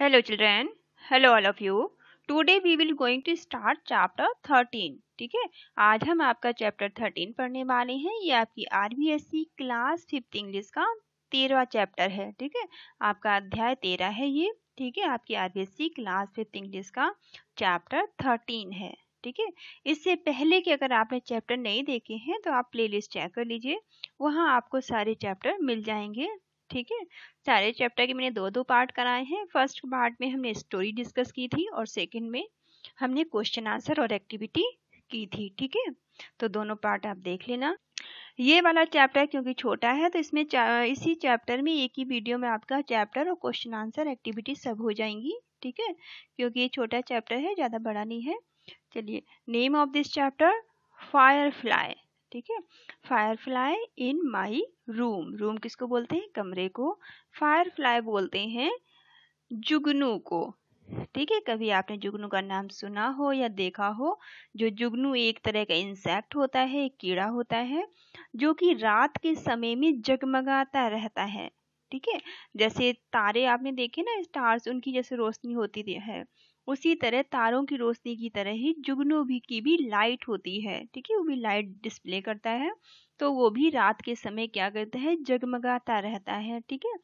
hello children hello all of you today we will going to start chapter 13 ठीक है आज हम आपका चैप्टर 13 पढ़ने वाले हैं ये आपकी आरबीएससी क्लास फिफ्थ इंग्लिश का तेरहवा चैप्टर है ठीक है आपका अध्याय तेरह है ये ठीक है आपकी आरबीएससी क्लास फिफ्थ इंग्लिश का चैप्टर 13 है ठीक है इससे पहले कि अगर आपने चैप्टर नहीं देखे हैं तो आप प्लेलिस्ट चेक कर लीजिए वहाँ आपको सारे चैप्टर मिल जाएंगे ठीक है सारे चैप्टर के मैंने दो दो पार्ट कराए हैं फर्स्ट पार्ट में हमने स्टोरी डिस्कस की थी और सेकेंड में हमने क्वेश्चन आंसर और एक्टिविटी की थी ठीक है तो दोनों पार्ट आप देख लेना ये वाला चैप्टर क्योंकि छोटा है तो इसमें इसी चैप्टर में एक ही वीडियो में आपका चैप्टर और क्वेश्चन आंसर एक्टिविटी सब हो जाएंगी ठीक है क्योंकि ये छोटा चैप्टर है ज़्यादा बड़ा नहीं है चलिए name of this chapter fire fly ठीक है firefly in my room room किसको बोलते हैं कमरे को फायरफ्लाई बोलते हैं जुगनू को ठीक है कभी आपने जुगनू का नाम सुना हो या देखा हो जो जुगनू एक तरह का इंसेक्ट होता है एक कीड़ा होता है जो कि रात के समय में जगमगाता रहता है ठीक है जैसे तारे आपने देखे ना स्टार्स उनकी जैसे रोशनी होती है उसी तरह तारों की रोशनी की तरह ही जुगनू भी की भी लाइट होती है ठीक है वो भी लाइट डिस्प्ले करता है तो वो भी रात के समय क्या करता है जगमगाता रहता है ठीक है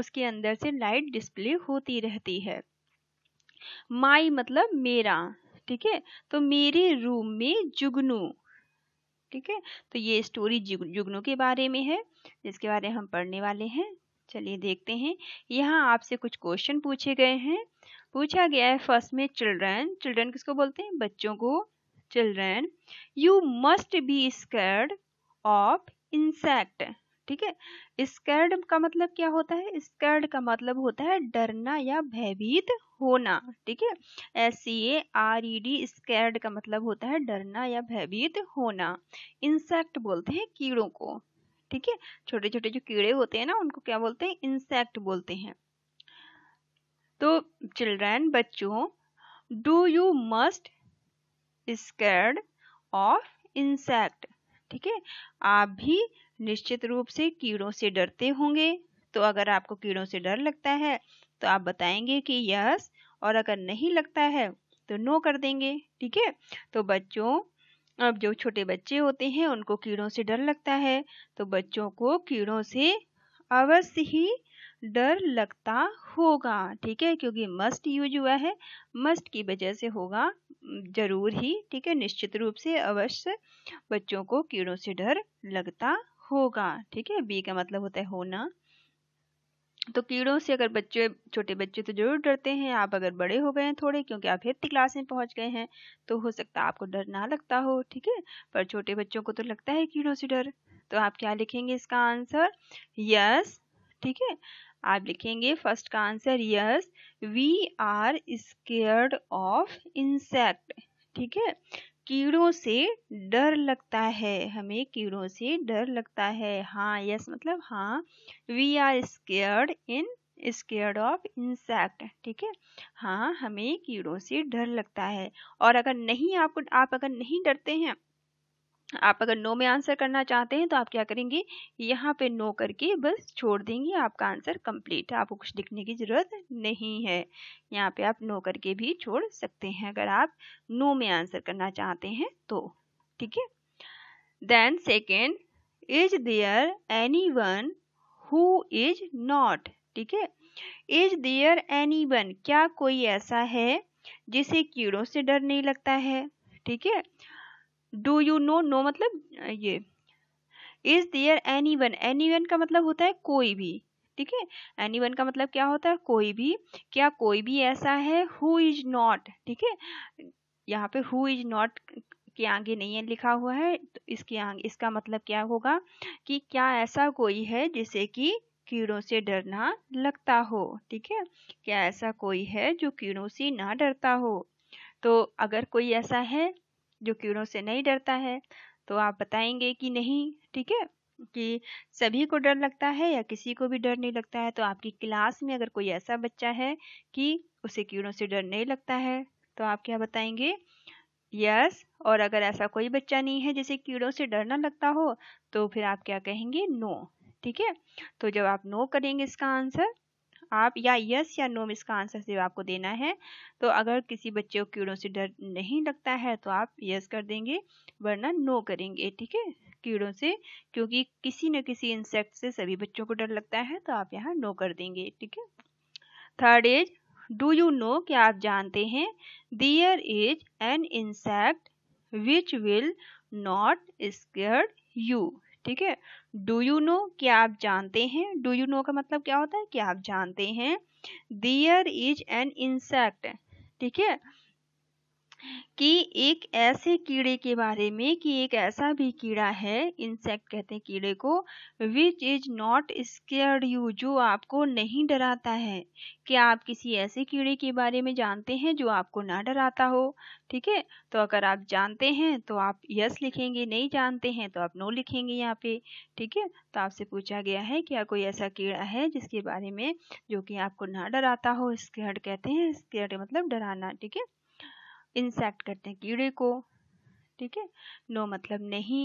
उसके अंदर से लाइट डिस्प्ले होती रहती है माई मतलब मेरा ठीक है तो मेरे रूम में जुगनू ठीक है तो ये स्टोरी जुगनू के बारे में है जिसके बारे में हम पढ़ने वाले हैं चलिए देखते हैं यहाँ आपसे कुछ क्वेश्चन पूछे गए हैं पूछा गया है फर्स्ट में चिल्ड्रन चिल्ड्रन किसको बोलते हैं बच्चों को children you must be scared of insect ठीक है स्कर्ड का मतलब क्या होता है स्कर्ड का मतलब होता है डरना या भयभीत होना ठीक है S C A R E D scared का मतलब होता है डरना या भयभीत होना इंसेक्ट बोलते हैं कीड़ों को ठीक है छोटे छोटे जो कीड़े होते हैं ना उनको क्या बोलते हैं इंसेक्ट बोलते हैं तो चिल्ड्रेन बच्चों do you must scared of insect ठीक है आप भी निश्चित रूप से कीड़ों से डरते होंगे तो अगर आपको कीड़ों से डर लगता है तो आप बताएंगे कि यस और अगर नहीं लगता है तो नो कर देंगे ठीक है तो बच्चों अब जो छोटे बच्चे होते हैं उनको कीड़ों से डर लगता है तो बच्चों को कीड़ों से अवश्य ही डर लगता होगा ठीक है क्योंकि मस्ट यूज हुआ है मस्ट की वजह से होगा जरूर ही ठीक है निश्चित रूप से अवश्य बच्चों को कीड़ों से डर लगता होगा ठीक है बी का मतलब होता है होना तो कीड़ों से अगर बच्चे छोटे बच्चे तो जरूर डरते हैं आप अगर बड़े हो गए हैं थोड़े क्योंकि आप फिफ्थ क्लास में पहुंच गए हैं तो हो सकता है आपको डर ना लगता हो ठीक है पर छोटे बच्चों को तो लगता है कीड़ों से डर तो आप क्या लिखेंगे इसका आंसर यस ठीक है आप लिखेंगे फर्स्ट का answer yes we are scared of insect ठीक है कीड़ों से डर लगता है हमें कीड़ों से डर लगता है हाँ यस मतलब हाँ we are scared in scared of insect ठीक है हाँ हमें कीड़ों से डर लगता है और अगर नहीं आपको आप अगर नहीं डरते हैं आप अगर नो में आंसर करना चाहते हैं तो आप क्या करेंगे यहाँ पे नो करके बस छोड़ देंगे आपका आंसर कंप्लीट है आपको कुछ लिखने की ज़रूरत नहीं है यहाँ पे आप नो करके भी छोड़ सकते हैं अगर आप नो में आंसर करना चाहते हैं तो ठीक है then second is there any one who is not ठीक है इज देयर एनी वन क्या कोई ऐसा है जिसे कीड़ों से डर नहीं लगता है ठीक है डू यू नो नो मतलब ये is there any one any one का मतलब होता है कोई भी ठीक है एनी वन का मतलब क्या होता है कोई भी क्या कोई भी ऐसा है हु इज नॉट ठीक है यहाँ पे हु इज नॉट के आगे नहीं है लिखा हुआ है तो इसके आगे इसका मतलब क्या होगा कि क्या ऐसा कोई है जिसे कि कीड़ों से डरना लगता हो ठीक है क्या ऐसा कोई है जो कीड़ों से ना डरता हो तो अगर कोई ऐसा है जो कीड़ों से नहीं डरता है तो आप बताएंगे कि नहीं ठीक है कि सभी को डर लगता है या किसी को भी डर नहीं लगता है तो आपकी क्लास में अगर कोई ऐसा बच्चा है कि उसे कीड़ों से डर नहीं लगता है तो आप क्या बताएंगे यस और अगर ऐसा कोई बच्चा नहीं है जिसे कीड़ों से डरना लगता हो तो फिर आप क्या कहेंगे नो ठीक है तो जब आप नो करेंगे इसका आंसर आप या यस या नो में इसका आंसर सिर्फ आपको देना है तो अगर किसी बच्चे को कीड़ों से डर नहीं लगता है तो आप यस कर देंगे वरना नो करेंगे ठीक है कीड़ों से क्योंकि किसी न किसी इंसेक्ट से सभी बच्चों को डर लगता है तो आप यहाँ नो कर देंगे ठीक है third is do you know क्या आप जानते हैं there is an insect which will not scare you ठीक है डू यू नो क्या आप जानते हैं डू यू नो का मतलब क्या होता है क्या आप जानते हैं दियर इज एन इंसेक्ट ठीक है कि एक ऐसे कीड़े के बारे में कि एक ऐसा भी कीड़ा है इंसेक्ट कहते हैं कीड़े को which is not scare you जो आपको नहीं डराता है क्या आप किसी ऐसे कीड़े के बारे में जानते हैं जो आपको ना डराता हो ठीक है तो अगर आप जानते हैं तो आप यस लिखेंगे नहीं जानते हैं तो आप नो लिखेंगे यहाँ पे ठीक है तो आपसे पूछा गया है क्या कोई ऐसा कीड़ा है जिसके बारे में जो कि आपको ना डराता हो स्केयर कहते हैं स्केयर मतलब डराना ठीक है इंसेक्ट करते हैं कीड़े को ठीक है नो मतलब नहीं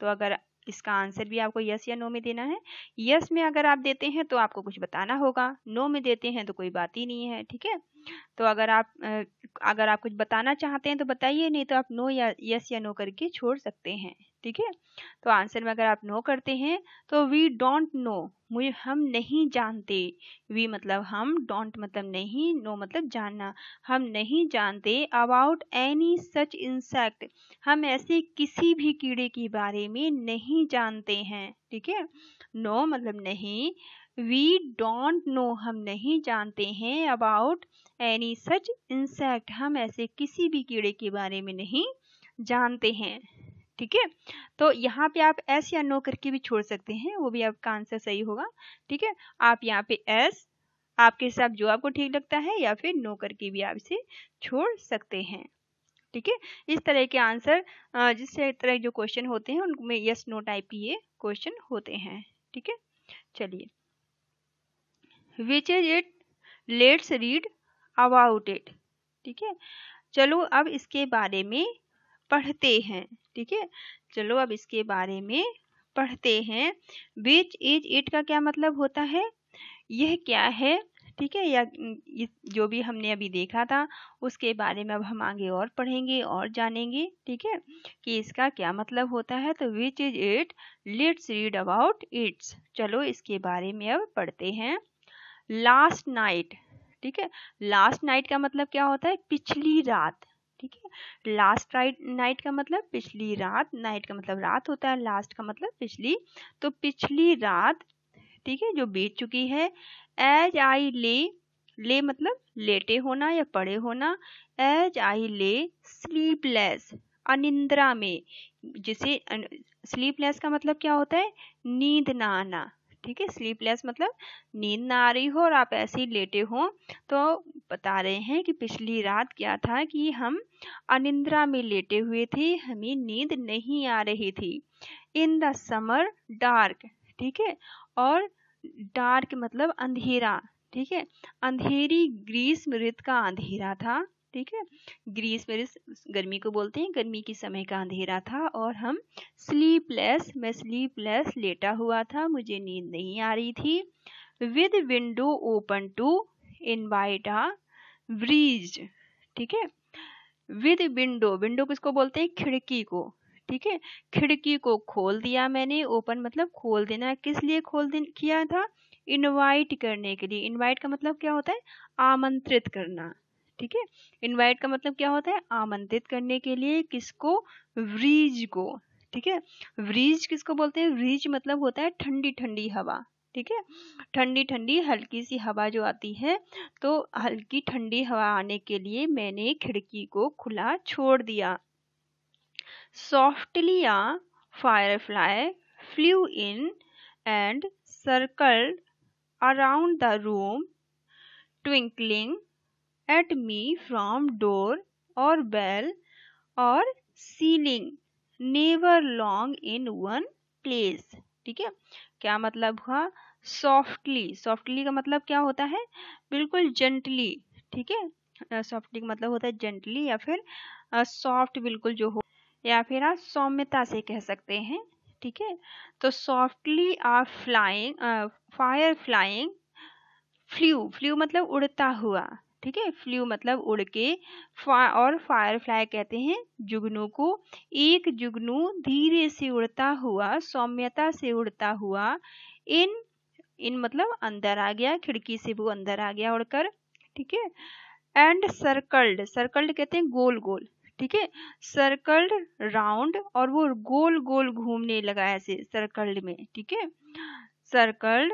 तो अगर इसका आंसर भी आपको यस या नो में देना है यस में अगर आप देते हैं तो आपको कुछ बताना होगा नो में देते हैं तो कोई बात ही नहीं है ठीक है तो अगर आप अगर आप कुछ बताना चाहते हैं तो बताइए नहीं तो आप नो या यस या नो करके छोड़ सकते हैं ठीक है तो आंसर में अगर आप नो करते हैं तो वी डोंट नो मुझे हम नहीं जानते वी मतलब हम डोंट मतलब नहीं नो मतलब जानना हम नहीं जानते अबाउट एनी सच इंसेक्ट हम ऐसे किसी भी कीड़े के बारे में नहीं जानते हैं ठीक है नो मतलब नहीं वी डोंट नो हम नहीं जानते हैं अबाउट एनी सच इंसेक्ट हम ऐसे किसी भी कीड़े के बारे में नहीं जानते हैं ठीक है तो यहाँ पे आप एस या नो करके भी छोड़ सकते हैं वो भी आपका आंसर सही होगा ठीक है आप यहाँ पे एस आपके हिसाब जो आपको ठीक लगता है या फिर नो करके भी आप इसे छोड़ सकते हैं ठीक है इस तरह के आंसर जिस तरह जो क्वेश्चन होते हैं उनमें यस नो टाइप ये क्वेश्चन होते हैं ठीक है चलिए which is it let's read about it ठीक है चलो अब इसके बारे में पढ़ते हैं ठीक है चलो अब इसके बारे में पढ़ते हैं विच इज इट का क्या मतलब होता है यह क्या है ठीक है या जो भी हमने अभी देखा था उसके बारे में अब हम आगे और पढ़ेंगे और जानेंगे ठीक है कि इसका क्या मतलब होता है तो which is it let's read about it's चलो इसके बारे में अब पढ़ते हैं लास्ट नाइट ठीक है लास्ट नाइट का मतलब क्या होता है पिछली रात ठीक है लास्ट राइट नाइट का मतलब पिछली रात नाइट का मतलब रात होता है लास्ट का मतलब पिछली तो पिछली रात ठीक है जो बीत चुकी है एज आई ले ले मतलब लेटे होना या पड़े होना एज आई ले स्लीपलेस अनिंद्रा में जिसे स्लीपलेस का मतलब क्या होता है नींद ना आना ठीक है स्लीपलेस मतलब नींद ना आ रही हो और आप ऐसे ही लेटे हो तो बता रहे हैं कि पिछली रात क्या था कि हम अनिंद्रा में लेटे हुए थे हमें नींद नहीं आ रही थी इन द समर डार्क ठीक है और डार्क मतलब अंधेरा ठीक है अंधेरी ग्रीष्म ऋतु का अंधेरा था ठीक है ग्रीस पेरिस गर्मी को बोलते हैं गर्मी के समय का अंधेरा था और हम स्लीपलेस मैं स्लीपलेस लेटा हुआ था मुझे नींद नहीं आ रही थी with window open to invite a breeze ठीक है विद विंडो विंडो किसको बोलते हैं खिड़की को ठीक है खिड़की को खोल दिया मैंने ओपन मतलब खोल देना किस लिए खोल किया था इनवाइट करने के लिए इनवाइट का मतलब क्या होता है आमंत्रित करना ठीक है इनवाइट का मतलब क्या होता है आमंत्रित करने के लिए किसको व्रीज को ठीक है व्रीज किसको बोलते हैं व्रीज मतलब होता है ठंडी ठंडी हवा ठीक है ठंडी ठंडी हल्की सी हवा जो आती है तो हल्की ठंडी हवा आने के लिए मैंने खिड़की को खुला छोड़ दिया softly a firefly flew in and circled around the room twinkling at me from door और बेल और ceiling never long in one place ठीक है क्या मतलब हुआ सॉफ्टली सॉफ्टली का मतलब क्या होता है बिल्कुल जेंटली ठीक है सॉफ्टली का मतलब होता है जेंटली या फिर सॉफ्ट uh, बिल्कुल जो हो या फिर आप सौम्यता से कह सकते हैं ठीक है तो softly are flying fire flying flew flew मतलब उड़ता हुआ ठीक है फ्लू मतलब उड़ के फा और फायरफ्लाई कहते हैं जुगनू को एक जुगनू धीरे से उड़ता हुआ सौम्यता से उड़ता हुआ इन इन मतलब अंदर आ गया खिड़की से वो अंदर आ गया उड़कर ठीक है एंड सर्कल्ड सर्कल्ड कहते हैं गोल गोल ठीक है सर्कल्ड राउंड और वो गोल गोल घूमने लगा ऐसे सर्कल्ड में ठीक है सर्कल्ड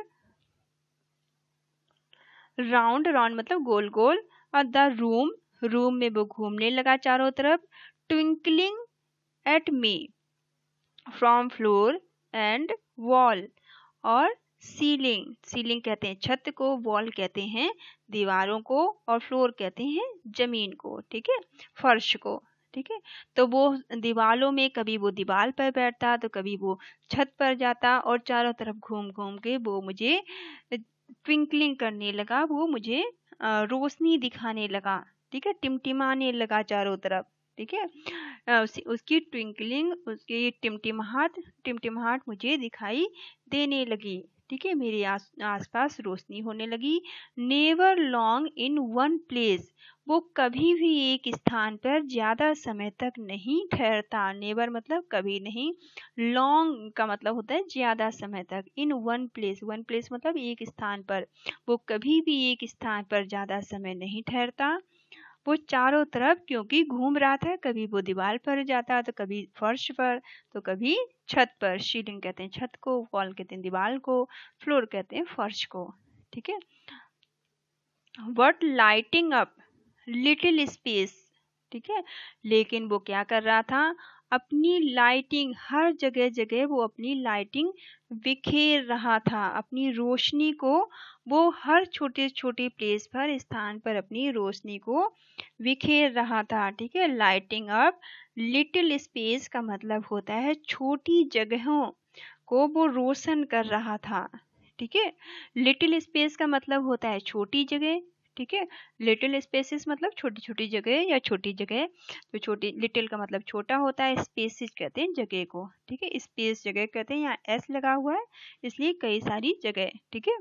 राउंड राउंड मतलब गोल गोल और द रूम रूम में वो घूमने लगा चारों तरफ twinkling at me from floor and wall और सीलिंग सीलिंग कहते हैं छत को वॉल कहते हैं दीवारों को और फ्लोर कहते हैं जमीन को ठीक है फर्श को ठीक है तो वो दीवारों में कभी वो दीवार पर बैठता तो कभी वो छत पर जाता और चारों तरफ घूम घूम के वो मुझे ट्विंकलिंग करने लगा वो मुझे रोशनी दिखाने लगा ठीक है टिमटिमाने लगा चारों तरफ ठीक है उसकी ट्विंकलिंग उसकी टिमटिमाहट टिमटिमाहट मुझे दिखाई देने लगी ठीक है मेरे आस आसपास रोशनी होने लगी never long in one place वो कभी भी एक स्थान पर ज़्यादा समय तक नहीं ठहरता नेवर मतलब कभी नहीं लॉन्ग का मतलब होता है ज़्यादा समय तक in one place one place मतलब एक स्थान पर वो कभी भी एक स्थान पर ज़्यादा समय नहीं ठहरता वो चारों तरफ क्योंकि घूम रहा था कभी वो दीवार पर जाता तो कभी फर्श पर तो कभी छत पर सीलिंग कहते हैं छत को वॉल कहते हैं दीवार को फ्लोर कहते हैं फर्श को ठीक है what lighting up little space ठीक है लेकिन वो क्या कर रहा था अपनी लाइटिंग हर जगह जगह वो अपनी लाइटिंग बिखेर रहा था अपनी रोशनी को वो हर छोटे छोटे प्लेस पर स्थान पर अपनी रोशनी को बिखेर रहा था ठीक है लाइटिंग अप लिटिल स्पेस का मतलब होता है छोटी जगहों को वो रोशन कर रहा था ठीक है लिटिल स्पेस का मतलब होता है छोटी जगह ठीक है लिटिल स्पेसिस मतलब छोटी छोटी जगह या छोटी जगह तो छोटी लिटिल का मतलब छोटा होता है स्पेसिस कहते हैं जगह को ठीक है स्पेस जगह कहते हैं यहाँ एस लगा हुआ है इसलिए कई सारी जगह ठीक है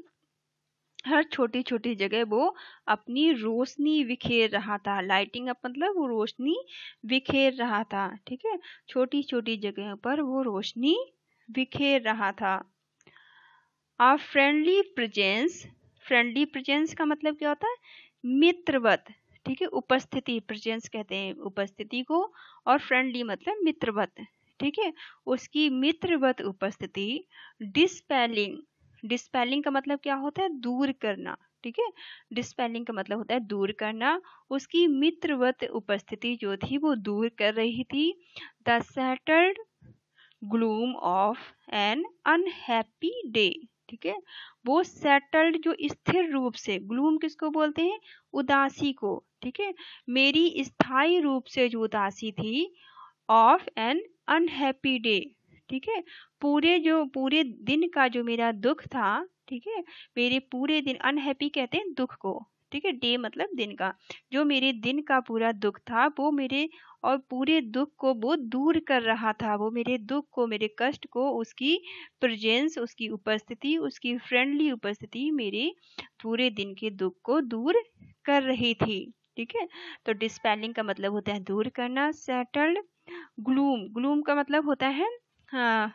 हर छोटी छोटी जगह वो अपनी रोशनी बिखेर रहा था लाइटिंग अप मतलब वो रोशनी बिखेर रहा था ठीक है छोटी छोटी जगह पर वो रोशनी बिखेर रहा था और फ्रेंडली प्रजेंस फ्रेंडली प्रजेंस का मतलब क्या होता है मित्रवत ठीक है उपस्थिति प्रजेंस कहते हैं उपस्थिति को और फ्रेंडली मतलब मित्रवत ठीक है उसकी मित्रवत उपस्थिति डिस्पेलिंग डिस्पेलिंग का मतलब क्या होता है दूर करना ठीक है डिस्पेलिंग का मतलब होता है दूर करना उसकी मित्रवत उपस्थिति जो थी वो दूर कर रही थी the settled gloom of an unhappy day ठीक है वो सेटल्ड जो स्थिर रूप से ग्लूम किसको बोलते हैं उदासी को ठीक है मेरी स्थायी रूप से जो उदासी थी ऑफ एन अनहैप्पी डे ठीक है पूरे जो पूरे दिन का जो मेरा दुख था ठीक है मेरे पूरे दिन अनहैप्पी कहते हैं दुख को ठीक है डे मतलब दिन का जो मेरे दिन का पूरा दुख था वो मेरे और पूरे दुख को वो दूर कर रहा था वो मेरे दुख को मेरे कष्ट को उसकी प्रजेंस उसकी उपस्थिति उसकी फ्रेंडली उपस्थिति मेरे पूरे दिन के दुख को दूर कर रही थी ठीक है तो डिस्पेलिंग का मतलब होता है दूर करना सेटल्ड ग्लूम ग्लूम का मतलब होता है हाँ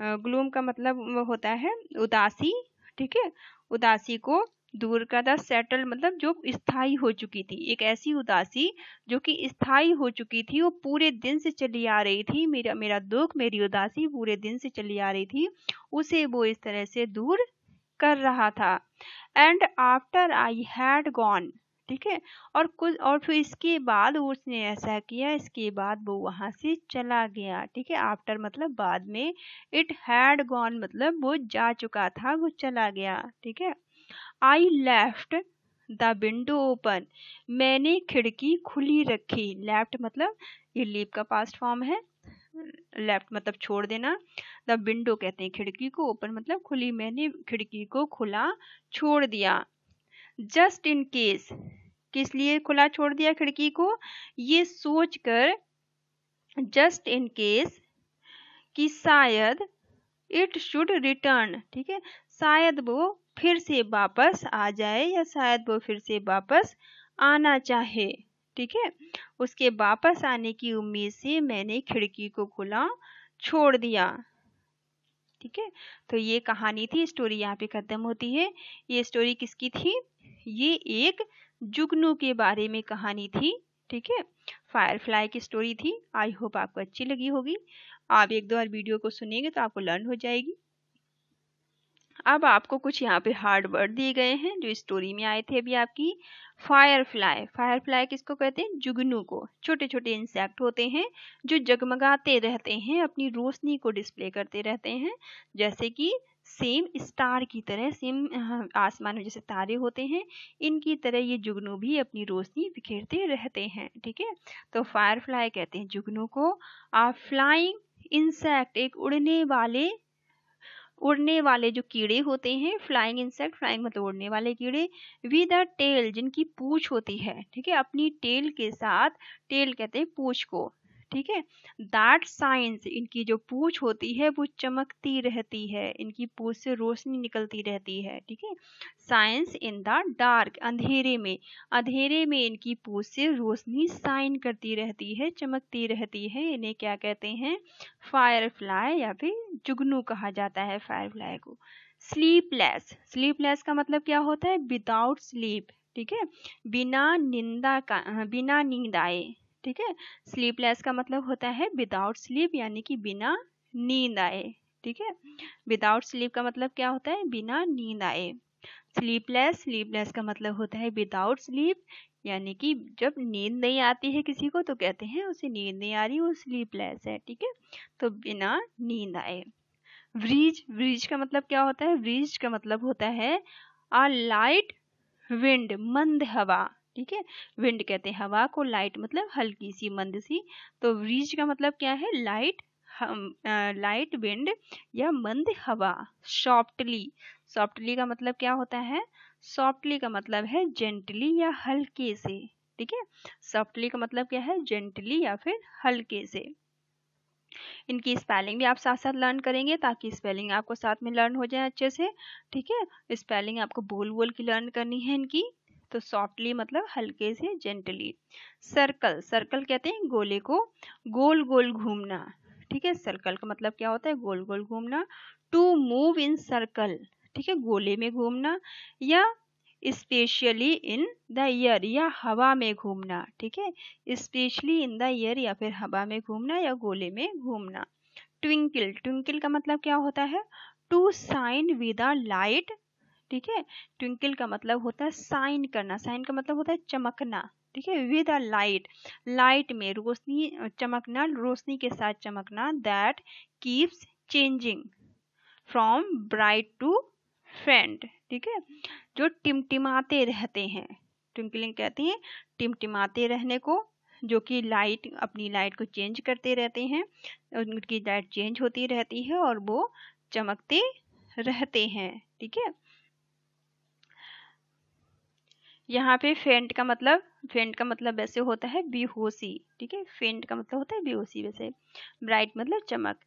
ग्लूम का मतलब होता है उदासी ठीक है उदासी को दूर का था सेटल मतलब जो स्थाई हो चुकी थी एक ऐसी उदासी जो कि स्थायी हो चुकी थी वो पूरे दिन से चली आ रही थी मेरा मेरा दुख मेरी उदासी पूरे दिन से चली आ रही थी उसे वो इस तरह से दूर कर रहा था and after I had gone ठीक है और कुछ और फिर इसके बाद उसने ऐसा किया इसके बाद वो वहाँ से चला गया ठीक है आफ्टर मतलब बाद में इट हैड गॉन मतलब वो जा चुका था वो चला गया ठीक है I left the window open मैंने खिड़की खुली रखी लेफ्ट मतलब ये लीप का पास्ट फॉर्म है लेफ्ट मतलब छोड़ देना द विंडो कहते हैं खिड़की को ओपन मतलब खुली मैंने खिड़की को खुला छोड़ दिया जस्ट इन केस किस लिए खुला छोड़ दिया खिड़की को ये सोच कर जस्ट इन केस कि शायद इट शुड रिटर्न ठीक है शायद वो फिर से वापस आ जाए या शायद वो फिर से वापस आना चाहे ठीक है उसके वापस आने की उम्मीद से मैंने खिड़की को खुला छोड़ दिया ठीक है तो ये कहानी थी स्टोरी यहाँ पे ख़त्म होती है ये स्टोरी किसकी थी ये एक जुगनू के बारे में कहानी थी ठीक है फायरफ्लाई की स्टोरी थी आई होप आपको अच्छी लगी होगी आप एक दो बार वीडियो को सुनेंगे तो आपको लर्न हो जाएगी अब आपको कुछ यहाँ पे हार्ड वर्ड दिए गए हैं जो स्टोरी में आए थे अभी आपकी फायरफ्लाई फायरफ्लाई किसको कहते हैं जुगनू को छोटे छोटे इंसेक्ट होते हैं जो जगमगाते रहते हैं अपनी रोशनी को डिस्प्ले करते रहते हैं जैसे कि सेम स्टार की तरह सेम आसमान में जैसे तारे होते हैं इनकी तरह ये जुगनू भी अपनी रोशनी बिखेरते रहते हैं ठीक है तो फायरफ्लाई कहते हैं जुगनू को आ फ्लाइंग इंसेक्ट एक उड़ने वाले उड़ने वाले जो कीड़े होते हैं फ्लाइंग इंसेक्ट फ्लाइंग मतलब उड़ने वाले कीड़े विद अ टेल जिनकी पूछ होती है ठीक है अपनी टेल के साथ टेल कहते हैं पूछ को ठीक है दैट साइंस इनकी जो पूछ होती है वो चमकती रहती है इनकी पूछ से रोशनी निकलती रहती है ठीक है साइंस इन द डार्क अंधेरे में अंधेरे में इनकी पूछ से रोशनी साइन करती रहती है चमकती रहती है इन्हें क्या कहते हैं फायरफ्लाई या फिर जुगनू कहा जाता है फायरफ्लाई को स्लीपलेस स्लीपलेस का मतलब क्या होता है विदाउट स्लीप ठीक है बिना निंदा का बिना नींद आए ठीक है स्लीपलेस का मतलब होता है विदाउट स्लीप यानी कि बिना नींद आए ठीक है विदाउट स्लीप का मतलब क्या होता है बिना नींद आए स्लीपलेस स्लीपलेस का मतलब होता है विदाउट स्लीप यानी कि जब नींद नहीं आती है किसी को तो कहते हैं उसे नींद नहीं आ रही वो स्लीपलेस है ठीक है तो बिना नींद आए ब्रिज ब्रिज का मतलब क्या होता है ब्रिज का मतलब होता है अ लाइट विंड मंद हवा ठीक है विंड कहते हैं हवा को लाइट मतलब हल्की सी मंद सी तो ब्रीज का मतलब क्या है लाइट लाइट विंड या मंद हवा सॉफ्टली सॉफ्टली का मतलब क्या होता है सॉफ्टली का मतलब है जेंटली या हल्के से ठीक है सॉफ्टली का मतलब क्या है जेंटली या फिर हल्के से इनकी स्पेलिंग भी आप साथ साथ लर्न करेंगे ताकि स्पेलिंग आपको साथ में लर्न हो जाए अच्छे से ठीक है स्पेलिंग आपको बोल बोल की लर्न करनी है इनकी तो सॉफ्टली मतलब हल्के से जेंटली सर्कल सर्कल कहते हैं गोले को गोल गोल घूमना ठीक है सर्कल का मतलब क्या होता है गोल गोल घूमना टू मूव इन सर्कल ठीक है गोले में घूमना या स्पेशली इन द ईयर या हवा में घूमना ठीक है स्पेशली इन द ईयर या फिर हवा में घूमना या गोले में घूमना ट्विंकल ट्विंकल का मतलब क्या होता है to shine with a light ठीक है ट्विंकल का मतलब होता है साइन करना साइन का मतलब होता है चमकना ठीक है विद अ लाइट लाइट में रोशनी चमकना रोशनी के साथ चमकना that keeps changing from bright to friend ठीक है जो टिमटिमाते रहते हैं ट्विंकलिंग कहते हैं टिमटिमाते रहने को जो कि लाइट अपनी लाइट को चेंज करते रहते हैं उनकी लाइट चेंज होती रहती है और वो चमकते रहते हैं ठीक है यहाँ पे फेंट का मतलब फेंट का मतलब वैसे होता है बेहोशी ठीक है फेंट का मतलब होता है बेहोशी वैसे ब्राइट मतलब चमक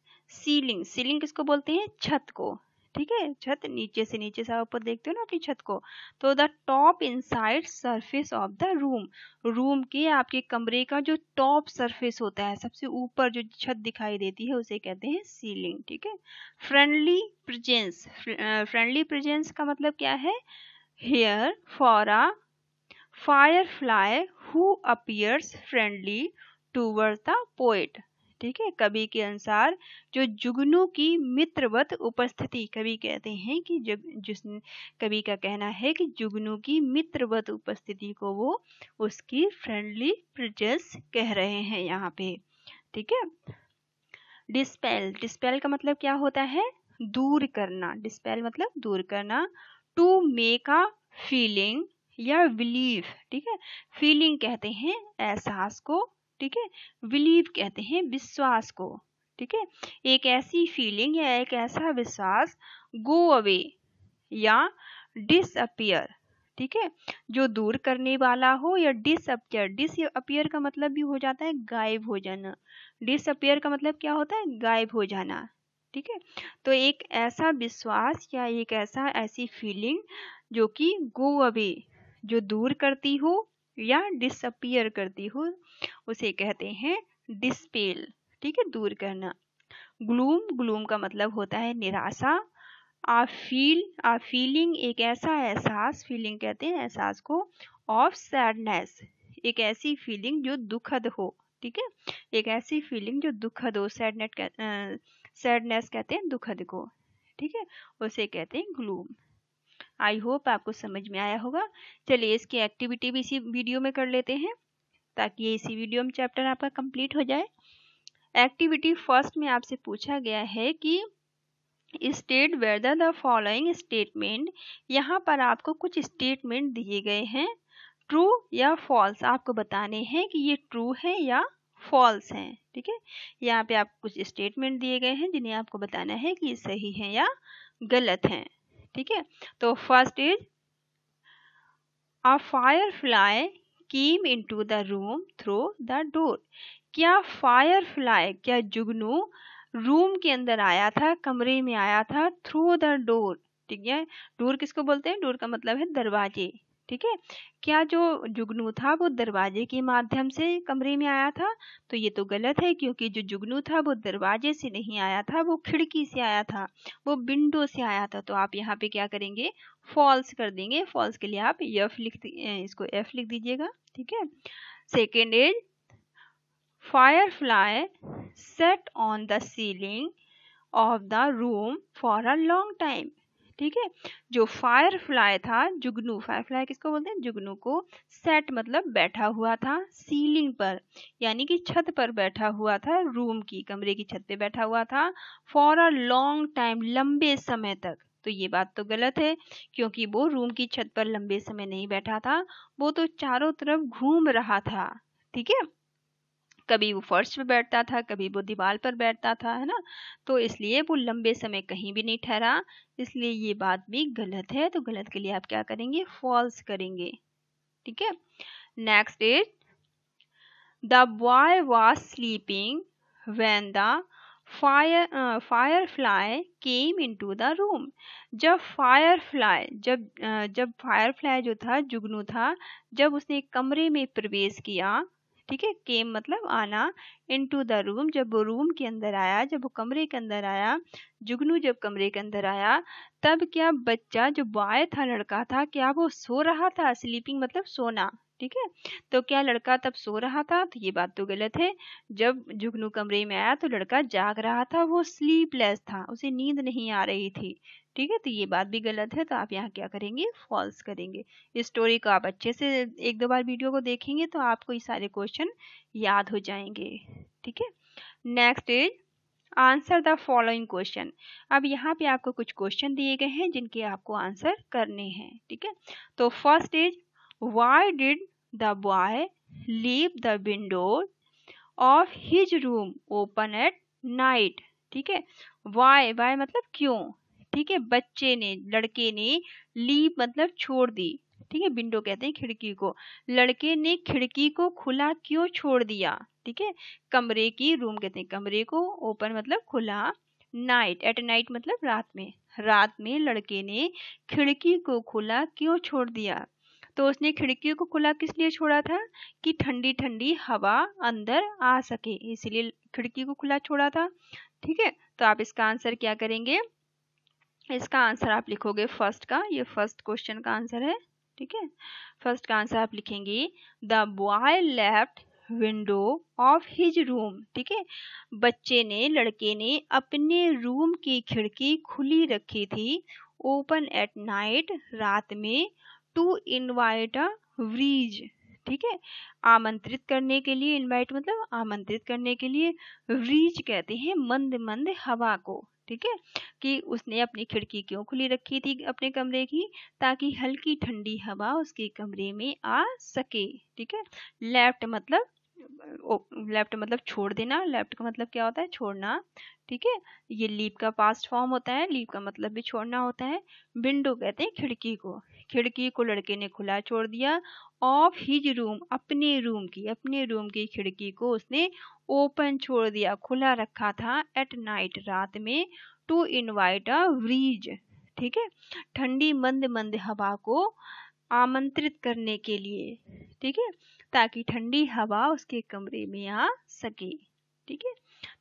सीलिंग सीलिंग किसको बोलते हैं छत को ठीक है छत नीचे से नीचे से ऊपर देखते हो ना अपनी छत को तो the top inside surface of the room room के आपके कमरे का जो टॉप सरफेस होता है सबसे ऊपर जो छत दिखाई देती है उसे कहते हैं सीलिंग ठीक है फ्रेंडली प्रेजेंस फ्रेंडली प्रेजेंस का मतलब क्या है here for firefly who appears friendly toward the poet ठीक है कवि के अनुसार जो जुगनू की मित्रवत उपस्थिति कवि कहते हैं कि जब जिस कवि का कहना है कि जुगनू की मित्रवत उपस्थिति को वो उसकी फ्रेंडली प्रजेस कह रहे हैं यहाँ पे ठीक है डिस्पेल डिस्पेल का मतलब क्या होता है दूर करना डिस्पेल मतलब दूर करना टू मेक अ फीलिंग या बिलीव ठीक है फीलिंग कहते हैं एहसास को ठीक है बिलीव कहते हैं विश्वास को ठीक है एक ऐसी फीलिंग या एक ऐसा विश्वास गो अवे या डिसअपियर ठीक है जो दूर करने वाला हो या डिसअपियर डिसअपियर का मतलब भी हो जाता है गायब हो जाना डिसअपियर का मतलब क्या होता है गायब हो जाना ठीक है तो एक ऐसा विश्वास या एक ऐसा ऐसी फीलिंग जो कि गो अवे जो दूर करती हो या डिसअपियर करती हो उसे कहते हैं डिस्पेल ठीक है दूर करना ग्लूम ग्लूम का मतलब होता है निराशा आ फील आ फीलिंग एक ऐसा एहसास फीलिंग कहते हैं एहसास को ऑफ सैडनेस एक ऐसी फीलिंग जो दुखद हो ठीक है एक ऐसी फीलिंग जो दुखद हो सैडनेट सैडनेस कहते हैं दुखद को ठीक है उसे कहते हैं ग्लूम आई होप आपको समझ में आया होगा चलिए इसकी एक्टिविटी भी इसी वीडियो में कर लेते हैं ताकि ये इसी वीडियो में चैप्टर आपका कंप्लीट हो जाए एक्टिविटी फर्स्ट में आपसे पूछा गया है कि state whether the following statement यहाँ पर आपको कुछ स्टेटमेंट दिए गए हैं ट्रू या फॉल्स आपको बताने हैं कि ये ट्रू है या फॉल्स हैं ठीक है यहाँ पे आपको कुछ स्टेटमेंट दिए गए हैं जिन्हें आपको बताना है कि ये सही है या गलत है ठीक है तो first is a fire fly came in to the room through the door क्या फायर फ्लाई क्या जुगनू रूम के अंदर आया था कमरे में आया था थ्रू द डोर ठीक है डोर किसको बोलते हैं डोर का मतलब है दरवाजे ठीक है क्या जो जुगनू था वो दरवाजे के माध्यम से कमरे में आया था तो ये तो गलत है क्योंकि जो जुगनू था वो दरवाजे से नहीं आया था वो खिड़की से आया था वो विंडो से आया था तो आप यहाँ पे क्या करेंगे फॉल्स कर देंगे फॉल्स के लिए आप यफ लिख इसको एफ लिख दीजिएगा ठीक है second is firefly set on the ceiling of the room for a long time ठीक है जो फायर फ्लाई था जुगनू फायर फ्लाई किसको बोलते हैं जुगनू को सेट मतलब बैठा हुआ था सीलिंग पर यानी कि छत पर बैठा हुआ था रूम की कमरे की छत पे बैठा हुआ था फॉर अ लॉन्ग टाइम लंबे समय तक तो ये बात तो गलत है क्योंकि वो रूम की छत पर लंबे समय नहीं बैठा था वो तो चारों तरफ घूम रहा था ठीक है कभी वो फर्श पर बैठता था कभी वो दीवार पर बैठता था है ना तो इसलिए वो लंबे समय कहीं भी नहीं ठहरा इसलिए ये बात भी गलत है तो गलत के लिए आप क्या करेंगे फॉल्स करेंगे ठीक है next is the boy was sleeping the fire fire fly came in to the room जब फायर फ्लाई जब uh, जब फायर फ्लाई जो था जुगनू था जब उसने कमरे में प्रवेश किया ठीक है केम मतलब आना इन टू द रूम जब वो रूम के अंदर आया जब वो कमरे के अंदर आया जुगनू जब कमरे के अंदर आया तब क्या बच्चा जो बॉय था लड़का था क्या वो सो रहा था स्लीपिंग मतलब सोना ठीक है तो क्या लड़का तब सो रहा था तो ये बात तो गलत है जब जुगनू कमरे में आया तो लड़का जाग रहा था वो स्लीपलेस था उसे नींद नहीं आ रही थी ठीक है तो ये बात भी गलत है तो आप यहाँ क्या करेंगे फॉल्स करेंगे इस स्टोरी को आप अच्छे से एक दो बार वीडियो को देखेंगे तो आपको ये सारे क्वेश्चन याद हो जाएंगे ठीक है next is answer the following question अब यहाँ पे आपको कुछ क्वेश्चन दिए गए हैं जिनके आपको आंसर करने हैं ठीक है तो first is why did The boy leave the window of his room open at night. ठीक है why why मतलब क्यों ठीक है बच्चे ने लड़के ने लीव मतलब छोड़ दी ठीक है विंडो कहते हैं खिड़की को लड़के ने खिड़की को खुला क्यों छोड़ दिया ठीक है कमरे की रूम कहते हैं कमरे को ओपन मतलब खुला नाइट एट नाइट मतलब रात में रात में लड़के ने खिड़की को खुला क्यों छोड़ दिया तो उसने खिड़कियों को खुला किस लिए छोड़ा था कि ठंडी ठंडी हवा अंदर आ सके इसीलिए खिड़की को खुला छोड़ा था ठीक है तो आप इसका आंसर क्या करेंगे इसका आंसर आप लिखोगे फर्स्ट का ये फर्स्ट क्वेश्चन का आंसर है ठीक है फर्स्ट का आंसर आप लिखेंगे the boy left window of his room ठीक है बच्चे ने लड़के ने अपने रूम की खिड़की खुली रखी थी ओपन एट नाइट रात में टू इनवाइट अ व्रीज ठीक है आमंत्रित करने के लिए इनवाइट मतलब आमंत्रित करने के लिए व्रीज कहते हैं मंद मंद हवा को ठीक है कि उसने अपनी खिड़की क्यों खुली रखी थी अपने कमरे की ताकि हल्की ठंडी हवा उसके कमरे में आ सके ठीक है लेफ्ट मतलब लेफ्ट मतलब छोड़ देना लेफ्ट का मतलब क्या होता है छोड़ना ठीक है ये लीप का पास्ट फॉर्म होता है लीप का मतलब भी छोड़ना होता है विंडो कहते हैं खिड़की को खिड़की को लड़के ने खुला छोड़ दिया ऑफ हिज रूम अपने रूम की अपने रूम की खिड़की को उसने ओपन छोड़ दिया खुला रखा था एट नाइट रात में टू इनवाइट अ ब्रीज ठीक है ठंडी मंद मंद हवा को आमंत्रित करने के लिए ठीक है ताकि ठंडी हवा उसके कमरे में आ सके ठीक है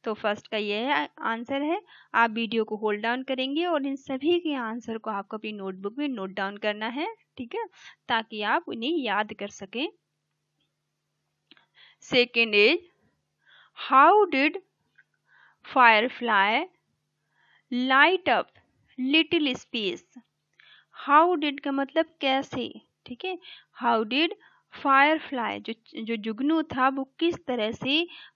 तो फर्स्ट का यह आंसर है आप वीडियो को होल्ड डाउन करेंगे और इन सभी के आंसर को आपको अपनी नोटबुक में नोट डाउन करना है ठीक है ताकि आप उन्हें याद कर सकें second is how did firefly light up little space how did का मतलब कैसे ठीक है हाउ डिड फायरफ्लाई जो जो जुगनू था वो किस तरह से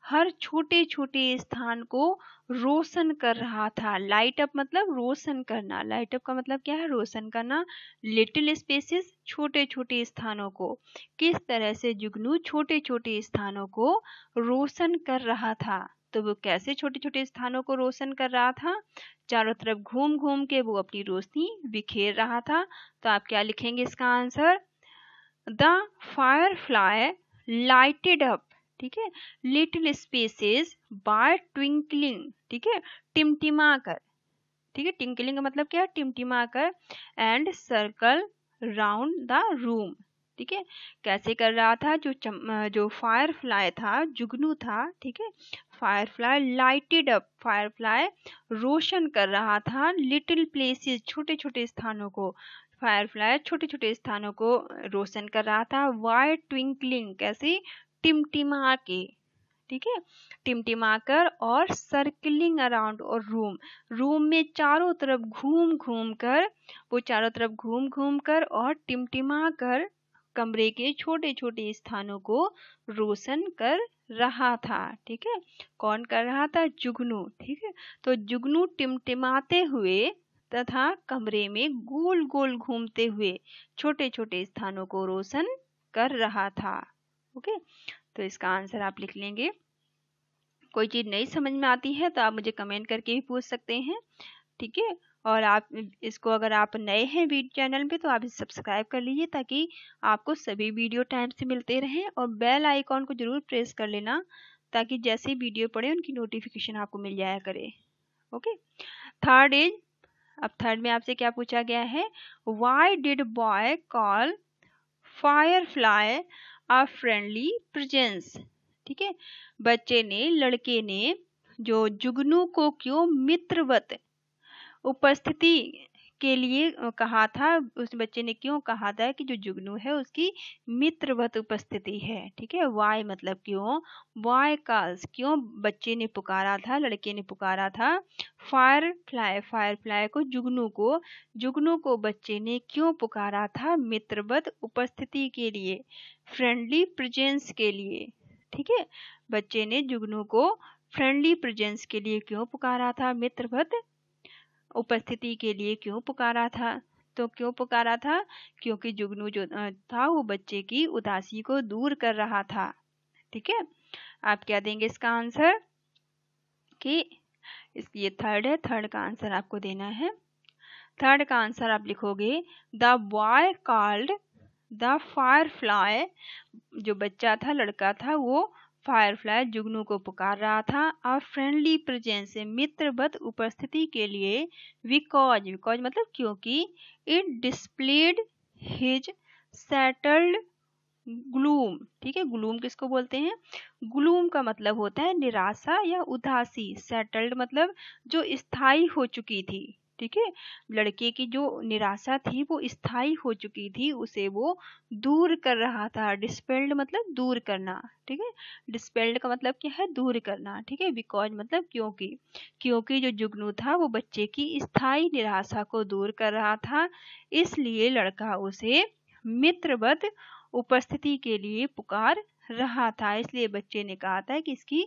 हर छोटे छोटे स्थान को रोशन कर रहा था लाइट अप मतलब रोशन करना लाइट अप का मतलब क्या है रोशन करना लिटिल स्पेसेस छोटे छोटे स्थानों को किस तरह से जुगनू छोटे छोटे स्थानों को रोशन कर रहा था तो वो कैसे छोटे छोटे स्थानों को रोशन कर रहा था चारों तरफ घूम घूम के वो अपनी रोशनी बिखेर रहा था तो आप क्या लिखेंगे इसका answer the firefly lighted up ठीक है लिटिल स्पेसेस बाय ट्विंकलिंग ठीक है टिमटिमा कर ठीक है टिंकलिंग का मतलब क्या है टिमटिमा कर and circle round the room ठीक है कैसे कर रहा था जो चम, जो फायरफ्लाई था जुगनू था ठीक है फायरफ्लाई लाइटेड अप फायरफ्लाई रोशन कर रहा था लिटिल प्लेसेस छोटे छोटे स्थानों को फायरफ्लाई छोटे छोटे स्थानों को रोशन कर रहा था वाइट ट्विंकलिंग कैसी टिमटिमा के ठीक है टिमटिमा कर और सर्कलिंग अराउंड और रूम रूम में चारों तरफ घूम घूम कर वो चारों तरफ घूम घूम कर और टिमटिमा कर कमरे के छोटे छोटे स्थानों को रोशन कर रहा था ठीक है कौन कर रहा था जुगनू ठीक है तो जुगनू टिमटिमाते हुए तथा कमरे में गोल गोल घूमते हुए छोटे छोटे स्थानों को रोशन कर रहा था ओके तो इसका आंसर आप लिख लेंगे कोई चीज़ नहीं समझ में आती है तो आप मुझे कमेंट करके भी पूछ सकते हैं ठीक है और आप इसको अगर आप नए हैं वीडियो चैनल पे तो आप इसे सब्सक्राइब कर लीजिए ताकि आपको सभी वीडियो टाइम से मिलते रहें और बेल आइकॉन को ज़रूर प्रेस कर लेना ताकि जैसे वीडियो पड़े उनकी नोटिफिकेशन आपको मिल जाया करे ओके थर्ड इज अब थर्ड में आपसे क्या पूछा गया है why did boy call firefly a friendly presence ठीक है बच्चे ने लड़के ने जो जुगनू को क्यों मित्रवत उपस्थिति के लिए कहा था उस बच्चे ने क्यों कहा था कि जो जुगनू है उसकी मित्रवत उपस्थिति है ठीक है वाय मतलब क्यों वाय काल्स क्यों बच्चे ने पुकारा था लड़के ने पुकारा था फायर फ्लाई फायर फ्लाई को जुगनू को जुगनू को बच्चे ने क्यों पुकारा था मित्रवत उपस्थिति के लिए फ्रेंडली प्रजेंस के लिए ठीक है बच्चे ने जुगनू को फ्रेंडली प्रेजेंस के लिए क्यों पुकारा था मित्रवत उपस्थिति के लिए क्यों पुकारा था तो क्यों पुकारा था क्योंकि जुगनू जो था वो बच्चे की उदासी को दूर कर रहा था ठीक है आप क्या देंगे इसका आंसर कि इस ये थर्ड है थर्ड का आंसर आपको देना है थर्ड का आंसर आप लिखोगे the boy called the fire fly जो बच्चा था लड़का था वो फायरफ्लाई जुगनू को पुकार रहा था और फ्रेंडली प्रेजेंस से मित्रवत उपस्थिति के लिए विकॉज विकॉज मतलब क्योंकि it displayed his settled gloom ठीक है ग्लूम किसको बोलते हैं ग्लूम का मतलब होता है निराशा या उदासी सेटल्ड मतलब जो स्थायी हो चुकी थी ठीक है लड़के की जो निराशा थी वो स्थायी हो चुकी थी उसे वो दूर कर रहा था डिस्पेल्ड मतलब दूर करना ठीक है डिस्पेल्ड का मतलब क्या है दूर करना ठीक है बिकॉज मतलब क्योंकि क्योंकि जो जुगनू था वो बच्चे की स्थायी निराशा को दूर कर रहा था इसलिए लड़का उसे मित्रवत उपस्थिति के लिए पुकार रहा था इसलिए बच्चे ने कहा था कि इसकी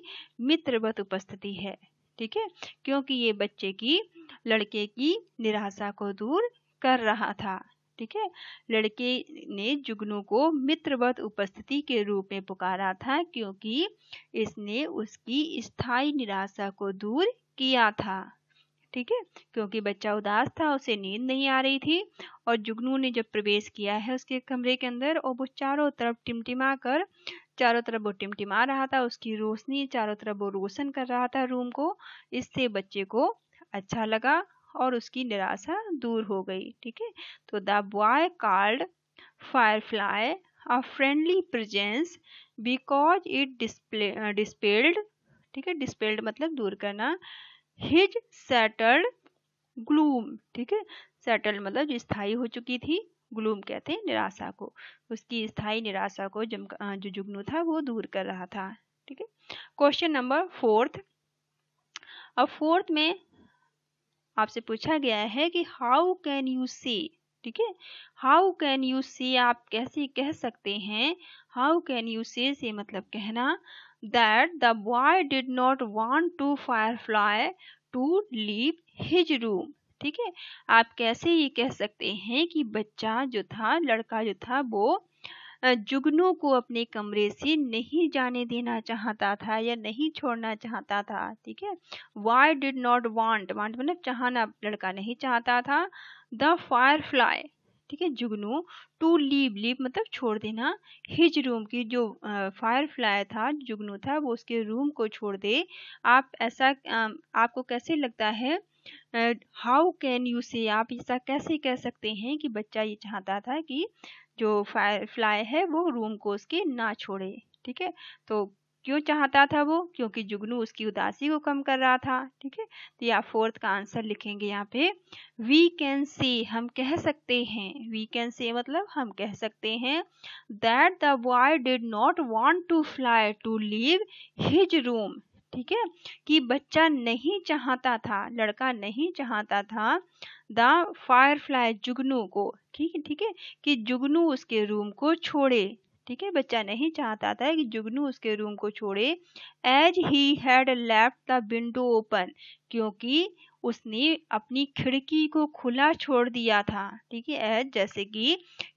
मित्रवत उपस्थिति है ठीक है क्योंकि ये बच्चे की लड़के की निराशा को दूर कर रहा था ठीक है लड़के ने जुगनू को मित्रवत उपस्थिति के रूप में पुकारा था क्योंकि इसने उसकी स्थायी निराशा को दूर किया था ठीक है क्योंकि बच्चा उदास था उसे नींद नहीं आ रही थी और जुगनू ने जब प्रवेश किया है उसके कमरे के अंदर और वो चारों तरफ टिमटिमा कर चारों तरफ वो टिमटिमा रहा था उसकी रोशनी चारों तरफ वो रोशन कर रहा था रूम को इससे बच्चे को अच्छा लगा और उसकी निराशा दूर हो गई ठीक है तो the boy called firefly a friendly presence because it display dispelled ठीक है डिस्पेल्ड मतलब दूर करना हिज सेटल्ड ग्लूम ठीक है सेटल मतलब जो स्थायी हो चुकी थी ग्लूम कहते हैं निराशा को उसकी स्थायी निराशा को जम जो जुगनू था वो दूर कर रहा था ठीक है क्वेश्चन नंबर फोर्थ अब फोर्थ में आपसे पूछा गया है कि हाउ कैन यू से ठीक है हाउ कैन यू सी आप कैसे कह सकते हैं हाउ कैन यू से से मतलब कहना that the boy did not want to firefly to leave his room ठीक है आप कैसे ये कह सकते हैं कि बच्चा जो था लड़का जो था वो जुगनू को अपने कमरे से नहीं जाने देना चाहता था या नहीं छोड़ना चाहता था ठीक है why did not want want मतलब चाहना लड़का नहीं चाहता था द फायर फ्लाई ठीक है जुगनू टू लीव लीव मतलब छोड़ देना हिज रूम की जो फायर फ्लाई था जुगनू था वो उसके रूम को छोड़ दे आप ऐसा आपको कैसे लगता है हाउ कैन यू से आप ऐसा कैसे कह सकते हैं कि बच्चा ये चाहता था कि जो फायर फ्लाई है वो रूम को उसके ना छोड़े ठीक है तो क्यों चाहता था वो क्योंकि जुगनू उसकी उदासी को कम कर रहा था ठीक है तो या फोर्थ का आंसर लिखेंगे यहाँ पे वी कैन से हम कह सकते हैं वी कैन से मतलब हम कह सकते हैं that the boy did not want to fly to leave his room ठीक है कि बच्चा नहीं चाहता था लड़का नहीं चाहता था द फायरफ्लाई जुगनू को ठीक है ठीक है कि जुगनू उसके रूम को छोड़े ठीक है बच्चा नहीं चाहता था कि जुगनू उसके रूम को छोड़े as he had left the window open क्योंकि उसने अपनी खिड़की को खुला छोड़ दिया था ठीक है जैसे कि